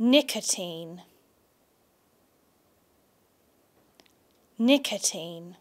nicotine nicotine